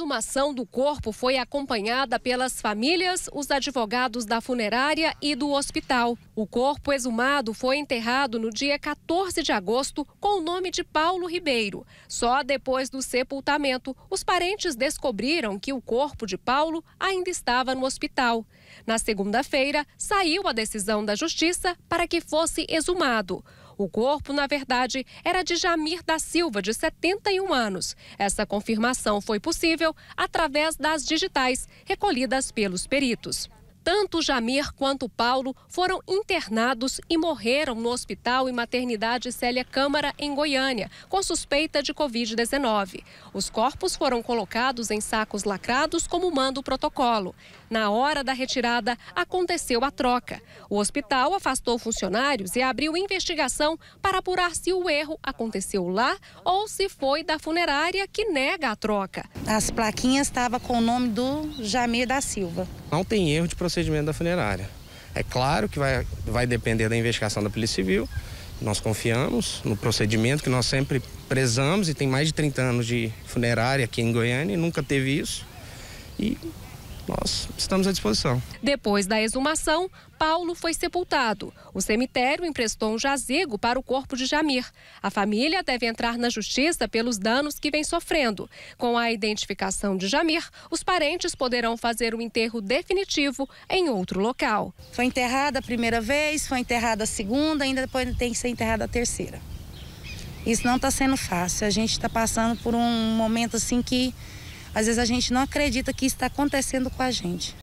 exumação do corpo foi acompanhada pelas famílias, os advogados da funerária e do hospital. O corpo exumado foi enterrado no dia 14 de agosto com o nome de Paulo Ribeiro. Só depois do sepultamento, os parentes descobriram que o corpo de Paulo ainda estava no hospital. Na segunda-feira, saiu a decisão da Justiça para que fosse exumado. O corpo, na verdade, era de Jamir da Silva, de 71 anos. Essa confirmação foi possível através das digitais recolhidas pelos peritos. Tanto Jamir quanto Paulo foram internados e morreram no Hospital e Maternidade Célia Câmara, em Goiânia, com suspeita de Covid-19. Os corpos foram colocados em sacos lacrados, como manda o protocolo. Na hora da retirada, aconteceu a troca. O hospital afastou funcionários e abriu investigação para apurar se o erro aconteceu lá ou se foi da funerária que nega a troca. As plaquinhas estavam com o nome do Jamir da Silva. Não tem erro de procedimento da funerária. É claro que vai, vai depender da investigação da Polícia Civil. Nós confiamos no procedimento que nós sempre prezamos e tem mais de 30 anos de funerária aqui em Goiânia e nunca teve isso. E nós estamos à disposição. Depois da exumação, Paulo foi sepultado. O cemitério emprestou um jazigo para o corpo de Jamir. A família deve entrar na justiça pelos danos que vem sofrendo. Com a identificação de Jamir, os parentes poderão fazer o enterro definitivo em outro local. Foi enterrada a primeira vez, foi enterrada a segunda, ainda depois tem que ser enterrada a terceira. Isso não está sendo fácil. A gente está passando por um momento assim que às vezes a gente não acredita que está acontecendo com a gente.